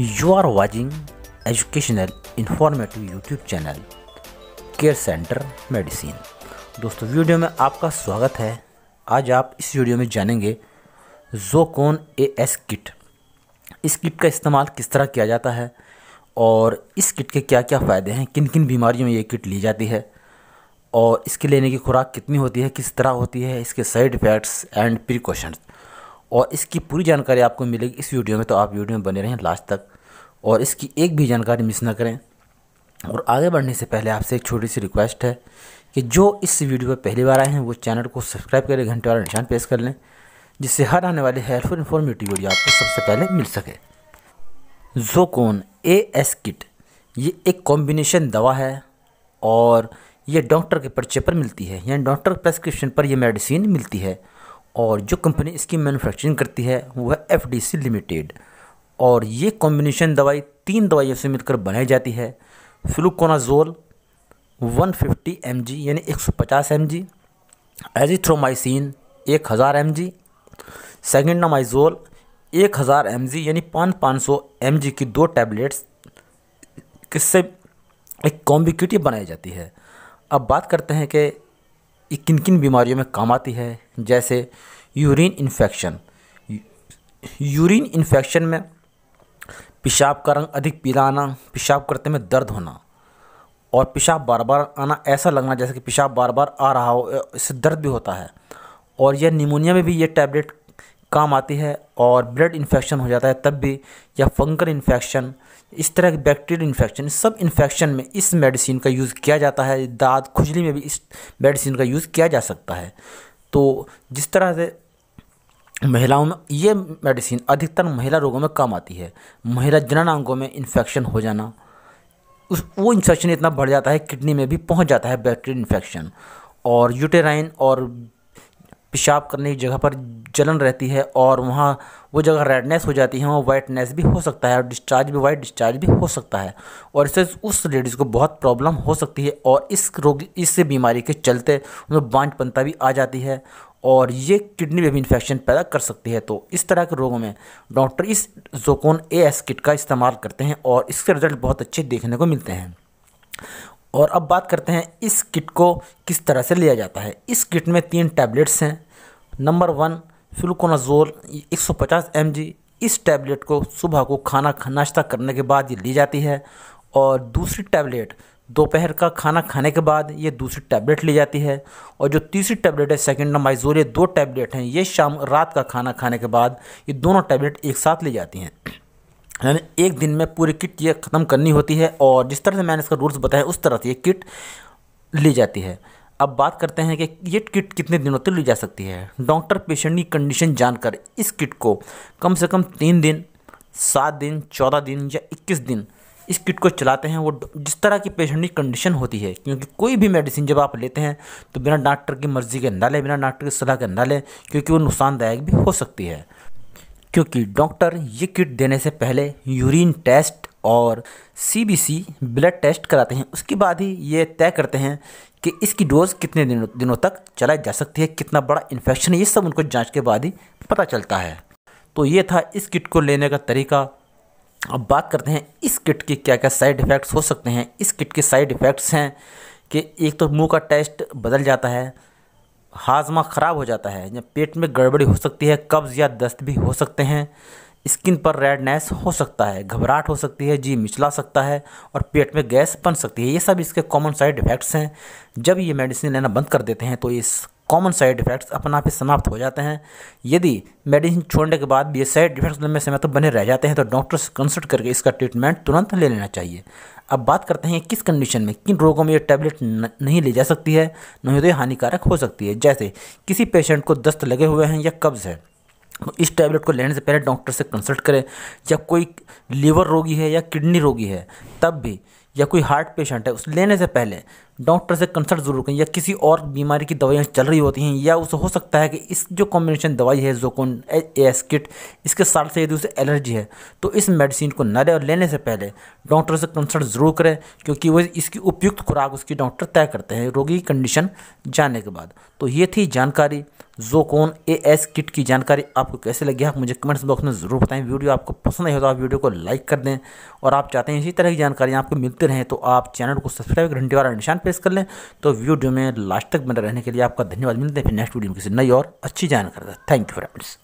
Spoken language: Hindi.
you are watching educational informative YouTube channel care centre medicine दोस्तों वीडियो में आपका स्वागत है आज आप इस वीडियो में जानेंगे जोकोन ए एस किट इस किट का इस्तेमाल किस तरह किया जाता है और इस किट के क्या क्या फ़ायदे हैं किन किन बीमारियों में ये किट ली जाती है और इसके लेने की खुराक कितनी होती है किस तरह होती है इसके साइड इफ़ेक्ट्स एंड प्रिकॉशंस और इसकी पूरी जानकारी आपको मिलेगी इस वीडियो में तो आप वीडियो में बने रहें लास्ट तक और इसकी एक भी जानकारी मिस ना करें और आगे बढ़ने से पहले आपसे एक छोटी सी रिक्वेस्ट है कि जो इस वीडियो पर पहली बार आए हैं वो चैनल को सब्सक्राइब करें घंटे वाला निशान पेश कर लें जिससे हर आने वाली हेल्पफुल इन्फॉर्मेटिव वीडियो आपको सबसे पहले मिल सके जोकोन ए एस किट ये एक कॉम्बिनेशन दवा है और ये डॉक्टर के पर्चे पर मिलती है यानी डॉक्टर प्रेस्क्रिप्शन पर यह मेडिसिन मिलती है और जो कंपनी इसकी मैन्युफैक्चरिंग करती है वह एफ लिमिटेड और ये कॉम्बिनेशन दवाई तीन दवाइयों से मिलकर बनाई जाती है फ्लूकोनाजोल 150 फिफ्टी यानी 150 जी एजिथ्रोमाइसिन 1000 जी सेगेंडामाइजोल एम जी यानी पाँच पाँच सौ एम की दो टैबलेट्स किससे एक कॉम्बिक्यूटिव बनाई जाती है अब बात करते हैं कि ये किन किन बीमारियों में काम आती है जैसे यूरिन इन्फेक्शन यूरिन इन्फेक्शन में पेशाब का रंग अधिक पीला आना पेशाब करते में दर्द होना और पेशाब बार बार आना ऐसा लगना जैसे कि पेशाब बार बार आ रहा हो इससे दर्द भी होता है और यह निमोनिया में भी ये टैबलेट काम आती है और ब्लड इन्फेक्शन हो जाता है तब भी या फंगल इन्फेक्शन इस तरह के बैक्टीरियल इन्फेक्शन सब इन्फेक्शन में इस मेडिसिन का यूज़ किया जाता है दाद खुजली में भी इस मेडिसिन का यूज़ किया जा सकता है तो जिस तरह से महिलाओं में ये मेडिसिन अधिकतर महिला रोगों में काम आती है महिला अंगों में इन्फेक्शन हो जाना उस वो इन्फेक्शन इतना बढ़ जाता है किडनी में भी पहुंच जाता है बैक्टीरियल इन्फेक्शन और यूटेराइन और पेशाब करने की जगह पर जलन रहती है और वहाँ वो जगह रेडनेस हो जाती है वहाँ वाइटनेस भी हो सकता है और डिस्चार्ज भी वाइट डिस्चार्ज भी हो सकता है और इससे उस लेडीज़ को बहुत प्रॉब्लम हो सकती है और इस रोग इस बीमारी के चलते उनमें बांझपनता भी आ जाती है और ये किडनी में भी इन्फेक्शन पैदा कर सकती है तो इस तरह के रोगों में डॉक्टर इस जोकोन ए एस किट का इस्तेमाल करते हैं और इसके रिज़ल्ट बहुत अच्छे देखने को मिलते हैं और अब बात करते हैं इस किट को किस तरह से लिया जाता है इस किट में तीन टैबलेट्स हैं नंबर वन फ्लूकोनाजोल 150 mg इस टैबलेट को सुबह को खाना नाश्ता करने के बाद ये ली जाती है और दूसरी टैबलेट दोपहर का खाना खाने के बाद ये दूसरी टैबलेट ली जाती है और जो तीसरी टैबलेट है सेकेंड नंबर ये दो टैबलेट हैं ये शाम रात का खाना खाने के बाद ये दोनों टैबलेट एक साथ ली जाती हैं यानी एक दिन में पूरी किट ये ख़त्म करनी होती है और जिस तरह से मैंने इसका रूल्स बताया उस तरह से ये किट ली जाती है अब बात करते हैं कि ये किट कितने दिनों तक ली जा सकती है डॉक्टर पेशेंट की कंडीशन जानकर इस किट को कम से कम तीन दिन सात दिन चौदह दिन या इक्कीस दिन इस किट को चलाते हैं वो जिस तरह की पेशेंट की कंडीशन होती है क्योंकि कोई भी मेडिसिन जब आप लेते हैं तो बिना डॉक्टर की मर्ज़ी के ना लें बिना डॉक्टर की सलाह के ना लें क्योंकि वो नुकसानदायक भी हो सकती है क्योंकि डॉक्टर ये किट देने से पहले यूरिन टेस्ट और सीबीसी ब्लड टेस्ट कराते हैं उसके बाद ही ये तय करते हैं कि इसकी डोज़ कितने दिनों दिनों तक चलाई जा सकती है कितना बड़ा इन्फेक्शन है ये सब उनको जांच के बाद ही पता चलता है तो ये था इस किट को लेने का तरीका अब बात करते हैं इस किट के क्या क्या साइड इफ़ेक्ट्स हो सकते हैं इस किट के साइड इफ़ेक्ट्स हैं कि एक तो मुंह का टेस्ट बदल जाता है हाजमा ख़राब हो जाता है या पेट में गड़बड़ी हो सकती है कब्ज़ या दस्त भी हो सकते हैं स्किन पर रेडनेस हो सकता है घबराहट हो सकती है जी मिचला सकता है और पेट में गैस बन सकती है ये सब इसके कॉमन साइड इफ़ेक्ट्स हैं जब ये मेडिसिन लेना बंद कर देते हैं तो इस कॉमन साइड इफेक्ट्स अपना आप ही समाप्त हो जाते हैं यदि मेडिसिन छोड़ने के बाद भी ये साइड इफेक्ट्स लंबे समय तक बने रह जाते हैं तो डॉक्टर से कंसल्ट करके इसका ट्रीटमेंट तुरंत ले लेना चाहिए अब बात करते हैं किस कंडीशन में किन रोगों में ये टैबलेट नहीं ली जा सकती है नहीं तो ये हानिकारक हो सकती है जैसे किसी पेशेंट को दस्त लगे हुए हैं या कब्ज़ है तो इस टैबलेट को लेने से पहले डॉक्टर से कंसल्ट करें जब कोई लीवर रोगी है या किडनी रोगी है तब भी या कोई हार्ट पेशेंट है उस लेने से पहले डॉक्टर से कंसल्ट ज़रूर करें या किसी और बीमारी की दवाइयाँ चल रही होती हैं या उसे हो सकता है कि इस जो कॉम्बिनेशन दवाई है जोकोन एस किट इसके साथ से यदि उसे एलर्जी है तो इस मेडिसिन को न लें और लेने से पहले डॉक्टर से कंसल्ट ज़रूर करें क्योंकि वह इसकी उपयुक्त खुराक उसकी डॉक्टर तय करते हैं रोगी की कंडीशन जानने के बाद तो ये थी जानकारी जोकोन ए एस किट की जानकारी आपको कैसे लगी आप मुझे कमेंट्स बॉक्स में ज़रूर बताएं वीडियो आपको पसंद आई हो तो आप वीडियो को लाइक कर दें और आप चाहते हैं इसी तरह की जानकारी आपको मिलती रहें तो आप चैनल को सब्सक्राइब घंटे वाला निशान प्रेस कर लें तो वीडियो में लास्ट तक बने रहने के लिए आपका धन्यवाद मिलते हैं फिर नेक्स्ट वीडियो में किसी नई और अच्छी जानकारी थैंक यू फ्रेंड्स